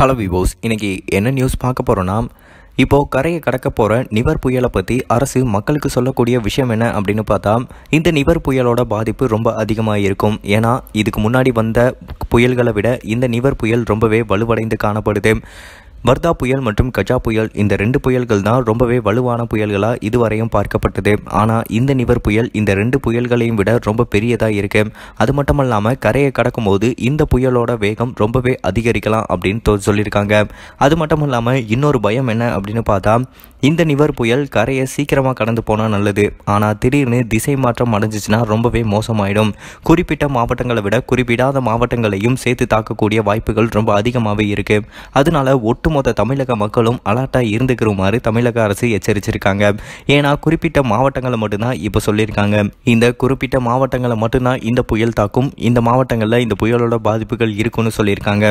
hello விவோஸ் இன்றைக்கி என்ன news பார்க்க போகிறோன்னா இப்போது கரையை கடக்க போகிற நிவர் புயலை பற்றி அரசு மக்களுக்கு சொல்லக்கூடிய விஷயம் என்ன அப்படின்னு பார்த்தா இந்த நிவர் புயலோட பாதிப்பு ரொம்ப அதிகமாக இருக்கும் ஏன்னா இதுக்கு முன்னாடி வந்த புயல்களை விட இந்த நிவர் புயல் ரொம்பவே வலுவடைந்து காணப்படுது வர்தா புயல் மற்றும் கஜா புயல் இந்த ரெண்டு புயல்கள் தான் ரொம்பவே வலுவான புயல்களாக இதுவரையும் பார்க்கப்பட்டது ஆனால் இந்த நிவர் புயல் இந்த ரெண்டு புயல்களையும் விட ரொம்ப பெரியதாக இருக்கு அது மட்டும் இல்லாமல் கரையை கடக்கும் போது இந்த புயலோட வேகம் ரொம்பவே அதிகரிக்கலாம் அப்படின்னு சொல்லியிருக்காங்க அது மட்டும் இல்லாமல் இன்னொரு பயம் என்ன அப்படின்னு பார்த்தா இந்த நிவர் புயல் கரையை சீக்கிரமாக கடந்து போனால் நல்லது ஆனால் திடீர்னு திசை மாற்றம் அடைஞ்சிச்சுன்னா ரொம்பவே மோசமாயிடும் குறிப்பிட்ட மாவட்டங்களை விட குறிப்பிடாத மாவட்டங்களையும் சேர்த்து தாக்கக்கூடிய வாய்ப்புகள் ரொம்ப அதிகமாகவே இருக்குது அதனால ஒட்டுமொத்த தமிழக மக்களும் அலர்ட்டாக இருந்துக்கிறமாறு தமிழக அரசு எச்சரிச்சிருக்காங்க ஏன்னா குறிப்பிட்ட மாவட்டங்களை மட்டும்தான் இப்போ சொல்லியிருக்காங்க இந்த குறிப்பிட்ட மாவட்டங்களை மட்டும்தான் இந்த புயல் தாக்கும் இந்த மாவட்டங்களில் இந்த புயலோட பாதிப்புகள் இருக்கும்னு சொல்லியிருக்காங்க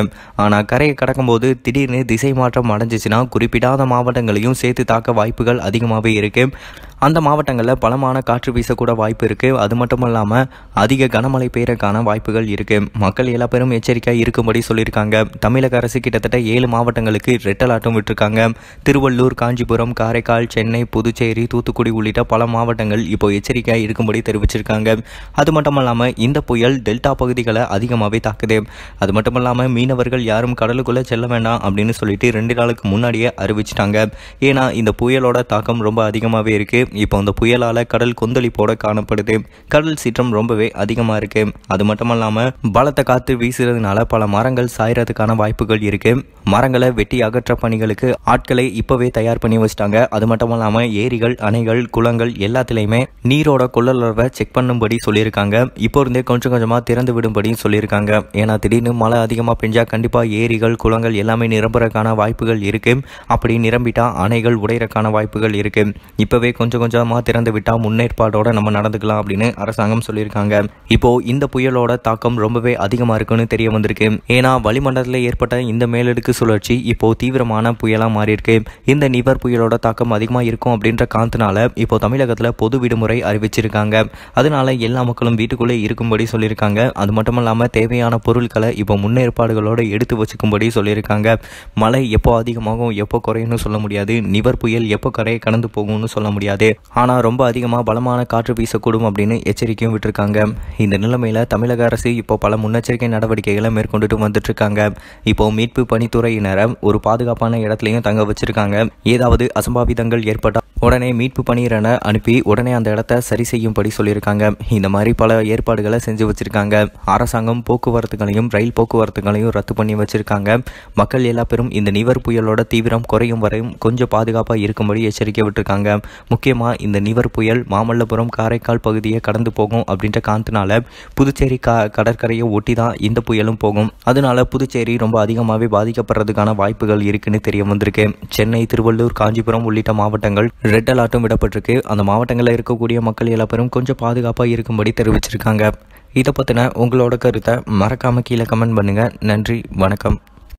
ஆனால் கரையை கடக்கும்போது திடீர்னு திசை மாற்றம் அடைஞ்சிச்சுன்னா குறிப்பிடாத மாவட்டங்களையும் சேர்த்து தாக்க தாக்க வாய்ப்புகள் அதிகமாகவே இருக்குது அந்த மாவட்டங்களில் பலமான காற்று வீசக்கூட வாய்ப்பு இருக்குது அது மட்டும் இல்லாமல் அதிக கனமழை பெய்யறக்கான வாய்ப்புகள் இருக்குது மக்கள் எல்லா பேரும் எச்சரிக்கையாக இருக்கும்படி சொல்லியிருக்காங்க தமிழக அரசு கிட்டத்தட்ட ஏழு மாவட்டங்களுக்கு ரெட் விட்டுருக்காங்க திருவள்ளூர் காஞ்சிபுரம் காரைக்கால் சென்னை புதுச்சேரி தூத்துக்குடி உள்ளிட்ட பல மாவட்டங்கள் இப்போ எச்சரிக்கையாக இருக்கும்படி தெரிவிச்சிருக்காங்க அது மட்டும் இல்லாமல் இந்த புயல் டெல்டா பகுதிகளை அதிகமாகவே தாக்குது அது மட்டும் மீனவர்கள் யாரும் கடலுக்குள்ளே செல்ல வேண்டாம் அப்படின்னு சொல்லிட்டு ரெண்டு நாளுக்கு முன்னாடியே அறிவிச்சிட்டாங்க ஏன்னா இந்த இந்த புயலோட தாக்கம் ரொம்ப அதிகமாகவே இருக்குது இப்போ அந்த புயலால் கடல் கொந்தளிப்போட காணப்படுது கடல் சீற்றம் ரொம்பவே அதிகமாக இருக்குது அது மட்டும் இல்லாமல் பலத்த காற்று வீசுறதுனால பல மரங்கள் சாயறதுக்கான வாய்ப்புகள் இருக்குது மரங்களை வெட்டி அகற்ற பணிகளுக்கு ஆட்களை இப்போவே தயார் பண்ணி வச்சிட்டாங்க அது மட்டும் இல்லாமல் ஏரிகள் அணைகள் குளங்கள் எல்லாத்துலேயுமே நீரோட கொள்ளளவை செக் பண்ணும்படி சொல்லியிருக்காங்க இப்போ இருந்தே கொஞ்சம் கொஞ்சமாக திறந்து விடும்படியும் சொல்லியிருக்காங்க ஏன்னா திடீர்னு மழை அதிகமாக பெஞ்சா கண்டிப்பாக ஏரிகள் குளங்கள் எல்லாமே நிரம்புறதுக்கான வாய்ப்புகள் இருக்குது அப்படி நிரம்பிட்டா அணைகள் உடைய ஆயிரக்கான வாய்ப்புகள் இருக்குது இப்போவே கொஞ்சம் கொஞ்சமாக திறந்து விட்டால் முன்னேற்பாடோடு நம்ம நடந்துக்கலாம் அப்படின்னு அரசாங்கம் சொல்லியிருக்காங்க இப்போ இந்த புயலோட தாக்கம் ரொம்பவே அதிகமாக இருக்குன்னு தெரிய வந்திருக்கு ஏன்னா வளிமண்டலத்தில் ஏற்பட்ட இந்த மேலடுக்கு சுழற்சி இப்போது தீவிரமான புயலாக மாறியிருக்கு இந்த நிவர் புயலோட தாக்கம் அதிகமாக இருக்கும் அப்படின்ற காரணத்தினால இப்போ தமிழகத்தில் பொது விடுமுறை அறிவிச்சிருக்காங்க அதனால எல்லா மக்களும் வீட்டுக்குள்ளே இருக்கும்படி சொல்லியிருக்காங்க அது மட்டும் இல்லாமல் தேவையான பொருட்களை இப்போ முன்னேற்பாடுகளோடு எடுத்து வச்சுக்கும்படி சொல்லியிருக்காங்க மழை எப்போ அதிகமாகும் எப்போ குறையும்னு சொல்ல முடியாது நிவர் புயல் புயல் எப்போ கரையை கடந்து போகும்னு சொல்ல முடியாது ஆனால் ரொம்ப அதிகமாக பலமான காற்று வீசக்கூடும் அப்படின்னு எச்சரிக்கையும் விட்டுருக்காங்க இந்த நிலைமையில் தமிழக அரசு இப்போ பல முன்னெச்சரிக்கை நடவடிக்கைகளை மேற்கொண்டுட்டு வந்துட்டுருக்காங்க இப்போ மீட்பு பணித்துறையினரை ஒரு பாதுகாப்பான இடத்துலையும் தங்க வச்சிருக்காங்க ஏதாவது அசம்பாவிதங்கள் ஏற்பட்டால் உடனே மீட்பு பணியினரை அனுப்பி உடனே அந்த இடத்த சரி செய்யும்படி சொல்லியிருக்காங்க இந்த மாதிரி பல ஏற்பாடுகளை செஞ்சு வச்சிருக்காங்க அரசாங்கம் போக்குவரத்துகளையும் ரயில் போக்குவரத்துகளையும் ரத்து பண்ணி வச்சிருக்காங்க மக்கள் எல்லா பேரும் இந்த நிவர் புயலோட தீவிரம் குறையும் வரையும் கொஞ்சம் பாதுகாப்பாக கவனமாக இருக்கும்படி எச்சரிக்கை விட்டுருக்காங்க முக்கியமாக இந்த நிவர் புயல் மாமல்லபுரம் காரைக்கால் பகுதியை கடந்து போகும் அப்படின்ற காரணத்தினால புதுச்சேரி க கடற்கரையை ஒட்டி தான் இந்த புயலும் போகும் அதனால புதுச்சேரி ரொம்ப அதிகமாகவே பாதிக்கப்படுறதுக்கான வாய்ப்புகள் இருக்குன்னு தெரிய வந்திருக்கு சென்னை திருவள்ளூர் காஞ்சிபுரம் உள்ளிட்ட மாவட்டங்கள் ரெட் அலர்ட்டும் விடப்பட்டிருக்கு அந்த மாவட்டங்களில் இருக்கக்கூடிய மக்கள் எல்லாரும் கொஞ்சம் பாதுகாப்பாக இருக்கும்படி தெரிவிச்சிருக்காங்க இதை பற்றின உங்களோட கருத்தை மறக்காமல் கீழே கமெண்ட் பண்ணுங்கள் நன்றி வணக்கம்